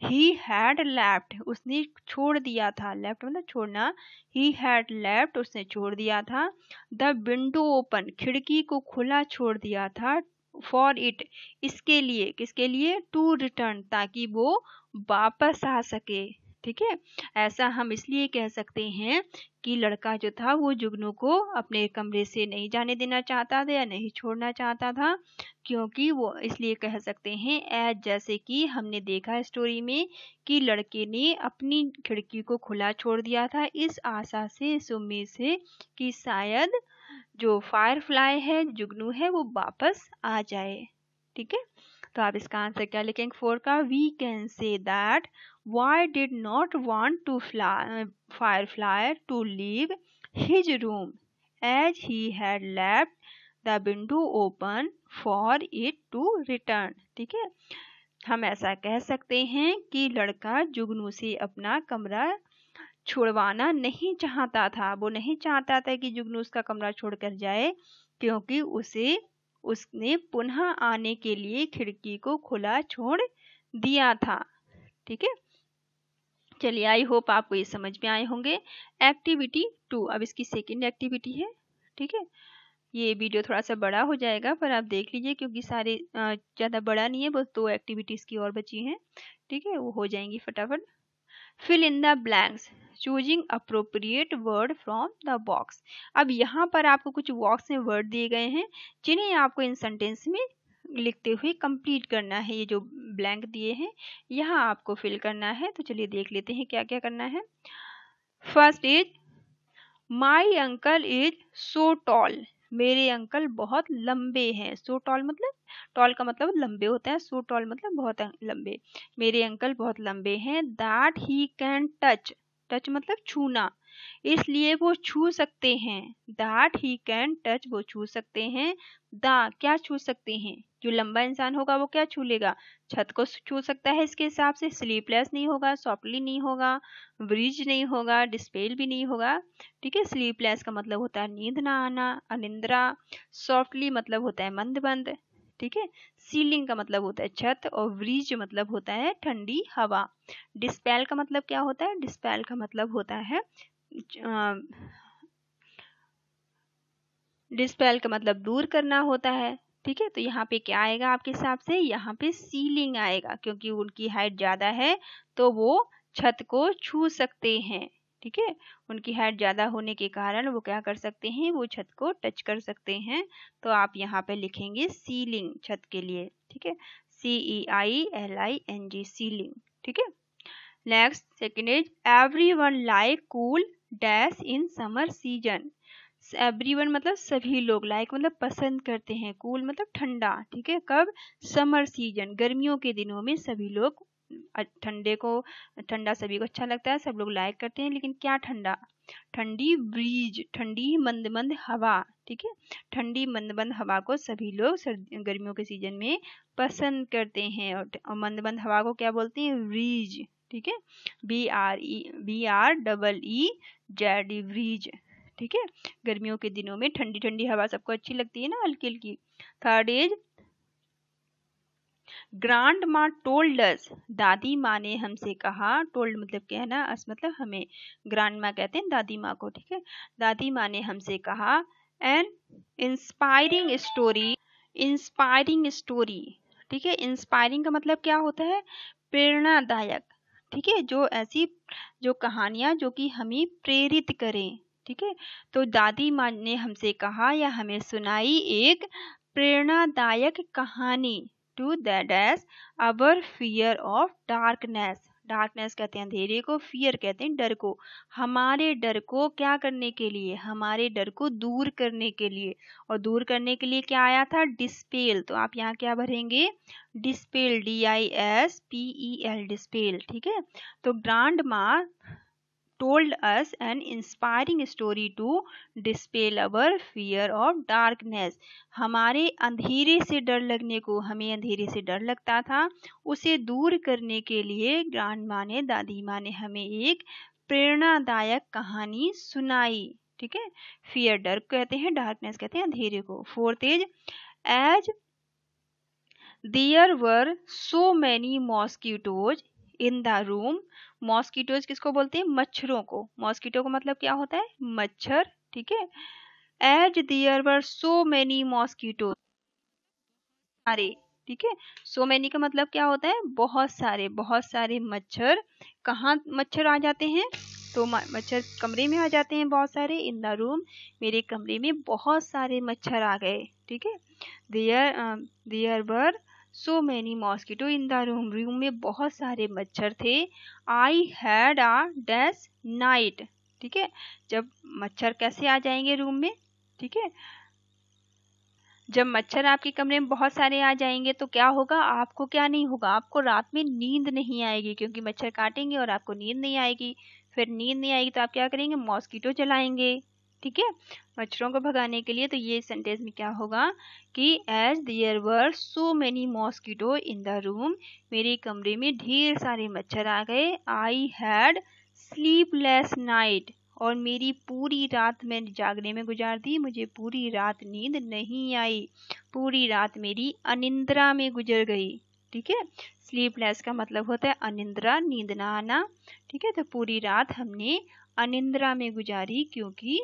ही हैड लेफ्ट उसने छोड़ दिया था लेफ्ट मतलब छोड़ना ही हैड लेफ्ट उसने छोड़ दिया था द विंडो ओपन खिड़की को खुला छोड़ दिया था फॉर इट इसके लिए किसके लिए टू रिटर्न ताकि वो वापस आ सके ठीक है ऐसा हम इसलिए कह सकते हैं कि लड़का जो था वो जुगनू को अपने कमरे से नहीं जाने देना चाहता था या नहीं छोड़ना चाहता था क्योंकि वो इसलिए कह सकते हैं एज जैसे कि हमने देखा स्टोरी में कि लड़के ने अपनी खिड़की को खुला छोड़ दिया था इस आशा से इस उम्मीद से कि शायद जो फायर फ्लाई है जुगनू है वो वापस आ जाए ठीक है तो आप इसका आंसर क्या लिखेंगे फोर का we can say that why did not want to fly firefly to leave his room as he had left the window open for it to return ठीक है हम ऐसा कह सकते हैं कि लड़का जुगनू से अपना कमरा छोड़वाना नहीं चाहता था वो नहीं चाहता था कि जुगनू उसका कमरा छोड़कर जाए क्योंकि उसे उसने पुनः आने के लिए खिड़की को खुला छोड़ दिया था ठीक है चलिए आई होप आपको ये समझ में आए होंगे एक्टिविटी टू अब इसकी सेकेंड एक्टिविटी है ठीक है ये वीडियो थोड़ा सा बड़ा हो जाएगा पर आप देख लीजिए क्योंकि सारे ज़्यादा बड़ा नहीं है बस दो एक्टिविटीज़ की और बची हैं ठीक है वो हो जाएंगी फटाफट fill in the blanks choosing appropriate word from the box अब यहाँ पर आपको कुछ बॉक्स में वर्ड दिए गए हैं जिन्हें आपको इन सेंटेंस में लिखते हुए कंप्लीट करना है ये जो ब्लैंक दिए हैं यहाँ आपको फिल करना है तो चलिए देख लेते हैं क्या क्या करना है first is my uncle is so tall मेरे अंकल बहुत लंबे हैं सो टॉल मतलब टॉल का मतलब लंबे होते हैं सो टॉल मतलब बहुत लंबे मेरे अंकल बहुत लंबे हैं that he can touch touch मतलब छूना इसलिए वो छू सकते हैं दैट ही कैन टच वो छू सकते हैं द क्या छू सकते हैं जो लंबा इंसान होगा वो क्या छू लेगा छत को छू सकता है इसके हिसाब से स्लीपलेस नहीं होगा सॉफ्टली नहीं होगा ब्रिज नहीं होगा डिस्पेल भी नहीं होगा ठीक है स्लीपलेस का मतलब होता है नींद ना आना अनिंद्रा सॉफ्टली मतलब होता है मंद बंद ठीक है सीलिंग का मतलब होता है छत और ब्रिज मतलब होता है ठंडी हवा डिस्पेल का मतलब क्या होता है डिस्पेल का मतलब होता है डिस्पेल का मतलब दूर करना होता है ठीक है तो यहाँ पे क्या आएगा आपके हिसाब से यहाँ पे सीलिंग आएगा क्योंकि उनकी हाइट ज़्यादा है तो वो छत को छू सकते हैं ठीक है उनकी हाइट ज़्यादा होने के कारण वो क्या कर सकते हैं वो छत को टच कर सकते हैं तो आप यहाँ पे लिखेंगे सीलिंग छत के लिए ठीक है C E I L I N G ceiling ठीक है next second is everyone like cool dash in summer season everyone मतलब सभी लोग लाइक मतलब पसंद करते हैं कूल मतलब ठंडा ठीक है कब समर सीजन गर्मियों के दिनों में सभी लोग ठंडे को ठंडा सभी को अच्छा लगता है सब लोग लाइक करते हैं लेकिन क्या ठंडा ठंडी ब्रीज ठंडी मंद मंद हवा ठीक है ठंडी मंद मंद हवा को सभी लोग गर्मियों के सीजन में पसंद करते हैं और मंद मंद हवा को क्या बोलते हैं ब्रीज ठीक है B R E B R double E Z breeze ठीक है गर्मियों के दिनों में ठंडी ठंडी हवा सबको अच्छी लगती है ना हल्की हल्की third is grandma told us दादी माँ ने हमसे कहा टोल्ड मतलब क्या है ना अस मतलब हमें ग्रांड माँ कहते हैं दादी माँ को ठीक है दादी माँ ने हमसे कहा an inspiring story inspiring story ठीक है इंस्पायरिंग का मतलब क्या होता है प्रेरणादायक ठीक है जो ऐसी जो कहानियाँ जो कि हमें प्रेरित करें ठीक है तो दादी माँ ने हमसे कहा या हमें सुनाई एक प्रेरणादायक कहानी to that as our fear of darkness darkness कहते हैं अंधेरे को फियर कहते हैं डर को हमारे डर को क्या करने के लिए हमारे डर को दूर करने के लिए और दूर करने के लिए क्या आया था डिस्पेल तो आप यहाँ क्या भरेंगे dispel D I S P E L dispel ठीक है तो ग्रांड माँ told us an inspiring story to dispel our fear of darkness. हमारे अंधेरे से डर लगने को हमें अंधेरे से डर लगता था उसे दूर करने के लिए ग्रांड माँ ने दादी माँ ने हमें एक प्रेरणादायक कहानी सुनाई ठीक है फियर डर कहते हैं डार्कनेस कहते हैं अंधेरे को fourth is as there were so many mosquitoes in the room mosquitoes किसको बोलते हैं मच्छरों को मॉस्किटो का मतलब क्या होता है मच्छर ठीक है as there were so many mosquito सारे ठीक है सो मैनी का मतलब क्या होता है बहुत सारे बहुत सारे मच्छर कहाँ मच्छर आ जाते हैं तो मच्छर कमरे में आ जाते हैं बहुत सारे इन द रूम मेरे कमरे में बहुत सारे मच्छर आ गए ठीक है there there were so many mosquito in the room room में बहुत सारे मच्छर थे I had a dash night ठीक है जब मच्छर कैसे आ जाएंगे रूम में ठीक है जब मच्छर आपके कमरे में बहुत सारे आ जाएंगे तो क्या होगा आपको क्या नहीं होगा आपको रात में नींद नहीं आएगी क्योंकि मच्छर काटेंगे और आपको नींद नहीं आएगी फिर नींद नहीं आएगी तो आप क्या करेंगे मॉस्किटो जलाएंगे ठीक है मच्छरों को भगाने के लिए तो ये सेंटेंस में क्या होगा कि as there were so many mosquito in the room मेरे कमरे में ढेर सारे मच्छर आ गए आई हैड स्लीपलेस नाइट और मेरी पूरी रात में जागने में गुजार दी मुझे पूरी रात नींद नहीं आई पूरी रात मेरी अनिंद्रा में गुजर गई ठीक है स्लीपलेस का मतलब होता है अनिंद्रा नींद ना आना ठीक है तो पूरी रात हमने अनिंद्रा में गुजारी क्योंकि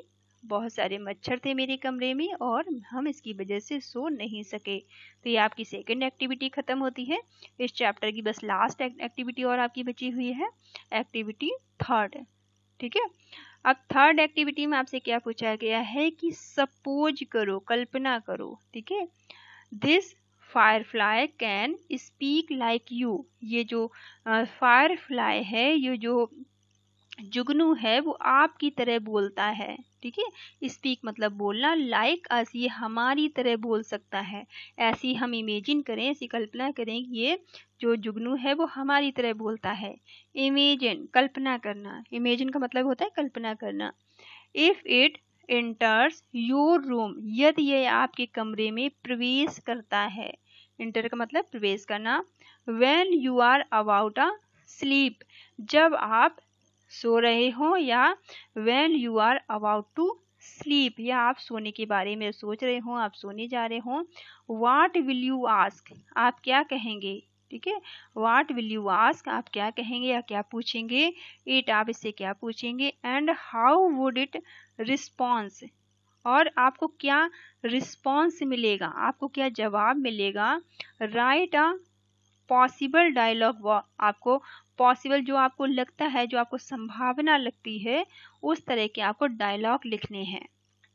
बहुत सारे मच्छर थे मेरे कमरे में और हम इसकी वजह से सो नहीं सके तो ये आपकी सेकेंड एक्टिविटी ख़त्म होती है इस चैप्टर की बस लास्ट एक्टिविटी और आपकी बची हुई है एक्टिविटी थर्ड ठीक है अब थर्ड एक्टिविटी में आपसे क्या पूछा गया है कि सपोज करो कल्पना करो ठीक है this firefly can speak like you ये जो फायरफ्लाई है ये जो जुगनू है वो आपकी तरह बोलता है ठीक है स्पीक मतलब बोलना लाइक अस ये हमारी तरह बोल सकता है ऐसी हम इमेजिन करें ऐसी कल्पना करें कि ये जो जुगनू है वो हमारी तरह बोलता है इमेजिन कल्पना करना इमेजिन का मतलब होता है कल्पना करना if it enters your room यदि ये आपके कमरे में प्रवेश करता है इंटर का मतलब प्रवेश करना when you are about a sleep जब आप सो रहे हो या when you are about to sleep या आप सोने के बारे में सोच रहे हो आप सोने जा रहे हो वाट विल यू आस्क आप क्या कहेंगे ठीक है वाट विल यू आस्क आप क्या कहेंगे या क्या पूछेंगे इट आप इससे क्या पूछेंगे and how would it response और आपको क्या रिस्पॉन्स मिलेगा आपको क्या जवाब मिलेगा राइट अ पॉसिबल डायलॉग आपको पॉसिबल जो आपको लगता है जो आपको संभावना लगती है उस तरह के आपको डायलॉग लिखने हैं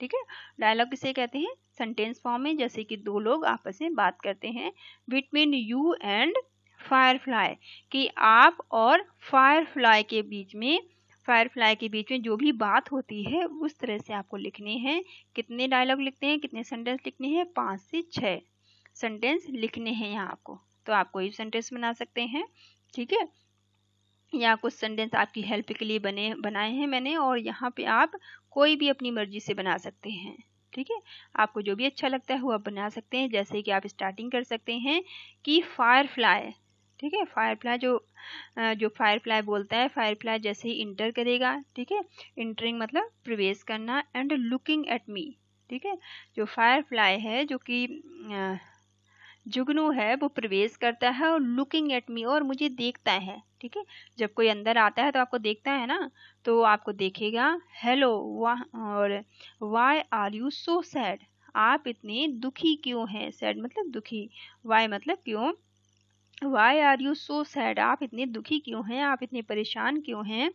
ठीक है डायलॉग किसे कहते हैं सेंटेंस फॉर्म में जैसे कि दो लोग आपस में बात करते हैं बिटवीन यू एंड फायरफ्लाई कि आप और फायरफ्लाई के बीच में फायरफ्लाई के बीच में जो भी बात होती है उस तरह से आपको लिखने हैं कितने डायलॉग लिखते हैं कितने सेंटेंस लिखने हैं पाँच से छः सेंटेंस लिखने हैं यहाँ आपको तो आप कोई सेंटेंस बना सकते हैं ठीक है यहाँ कुछ सेंटेंस आपकी हेल्प के लिए बने बनाए हैं मैंने और यहाँ पे आप कोई भी अपनी मर्जी से बना सकते हैं ठीक है आपको जो भी अच्छा लगता है वो आप बना सकते हैं जैसे कि आप स्टार्टिंग कर सकते हैं कि फायर फ्लाई ठीक है फायर फ्लाई जो जो फायर फ्लाई बोलता है फायर फ्लाई जैसे ही इंटर करेगा ठीक है इंटरिंग मतलब प्रवेश करना एंड लुकिंग एट मी ठीक है जो फायर फ्लाई है जो कि जुगनू है वो प्रवेश करता है और लुकिंग एट मी और मुझे देखता है ठीक है जब कोई अंदर आता है तो आपको देखता है ना तो आपको देखेगा हेलो वाह और why are you so sad आप इतने दुखी क्यों हैं सैड मतलब दुखी वाई मतलब क्यों why are you so sad आप इतने दुखी क्यों हैं आप इतने परेशान क्यों हैं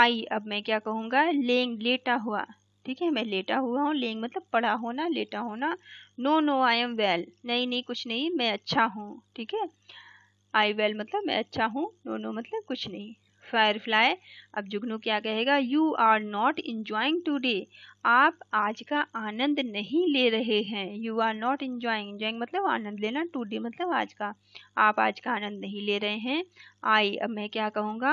आई अब मैं क्या कहूँगा लेंग लेटा हुआ ठीक है मैं लेटा हुआ हूँ लेंग मतलब पड़ा होना लेटा होना no no I am well नहीं नहीं कुछ नहीं मैं अच्छा हूँ ठीक है आई वेल मतलब मैं अच्छा हूँ नो नो मतलब कुछ नहीं फायरफ्लाई अब जुगनू क्या कहेगा you are not enjoying today आप आज का आनंद नहीं ले रहे हैं you are not enjoying enjoying मतलब आनंद लेना टूडे मतलब आज का आप आज का आनंद नहीं ले रहे हैं आई अब मैं क्या कहूँगा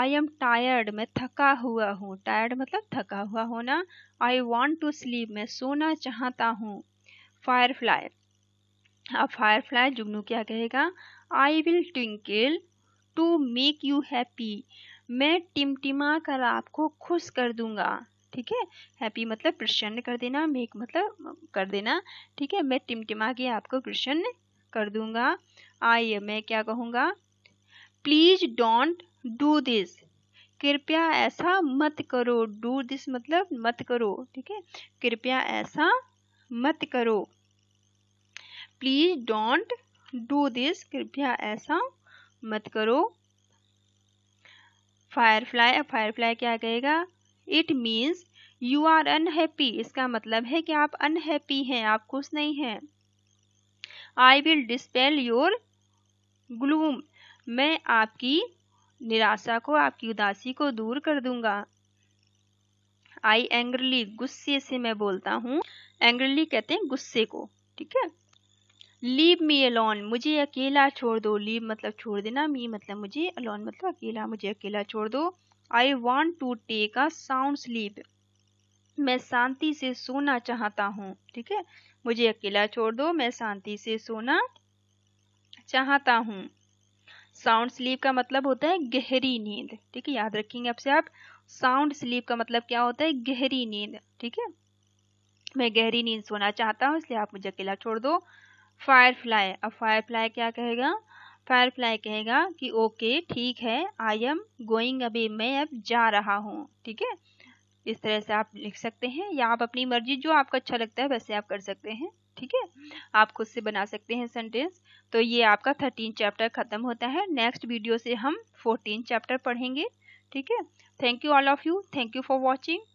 आई एम टायर्ड मैं थका हुआ हूँ टायर्ड मतलब थका हुआ होना आई वॉन्ट टू स्लीप मैं सोना चाहता हूँ फायरफ्लाई अब फायरफ्लाई जुगनू क्या कहेगा I will twinkle to make you happy मैं टिमटिमा कर आपको खुश कर दूंगा ठीक है हैप्पी मतलब प्रसन्न कर देना मेक मतलब कर देना ठीक है मैं टिमटिमा के आपको प्रसन्न कर दूंगा आइए मैं क्या कहूँगा प्लीज डोंट डू दिस कृपया ऐसा मत करो डू दिस मतलब मत करो ठीक है कृपया ऐसा मत करो प्लीज डोंट डू दिस कृपया ऐसा मत करो फायरफ्लाई अब फायरफ्लाई क्या कहेगा it means you are unhappy इसका मतलब है कि आप अनहैप्पी हैं आप खुश नहीं हैं I will dispel your gloom मैं आपकी निराशा को आपकी उदासी को दूर कर दूंगा आई एंग्रली गुस्से से मैं बोलता हूँ एंग्रली कहते हैं गुस्से को ठीक है लीव मी अलोन मुझे अकेला छोड़ दो लीव मतलब छोड़ देना मी मतलब मुझे अलोन मतलब अकेला मुझे अकेला छोड़ दो I want to take a sound sleep मैं शांति से सोना चाहता हूँ ठीक है मुझे अकेला छोड़ दो मैं शांति से सोना चाहता हूँ साउंड स्लीप का मतलब होता है गहरी नींद ठीक है याद रखेंगे आपसे आप साउंड स्लीप का मतलब क्या होता है गहरी नींद ठीक है मैं गहरी नींद सोना चाहता हूँ इसलिए आप मुझे अकेला छोड़ दो फायरफ्लाई अब फायरफ्लाई क्या कहेगा फायरफ्लाई कहेगा कि ओके ठीक है आई एम गोइंग अभी मैं अब जा रहा हूँ ठीक है इस तरह से आप लिख सकते हैं या आप अपनी मर्जी जो आपको अच्छा लगता है वैसे आप कर सकते हैं ठीक है आप खुद से बना सकते हैं सेंटेंस तो ये आपका थर्टीन चैप्टर खत्म होता है नेक्स्ट वीडियो से हम फोर्टीन चैप्टर पढ़ेंगे ठीक है thank you all of you thank you for watching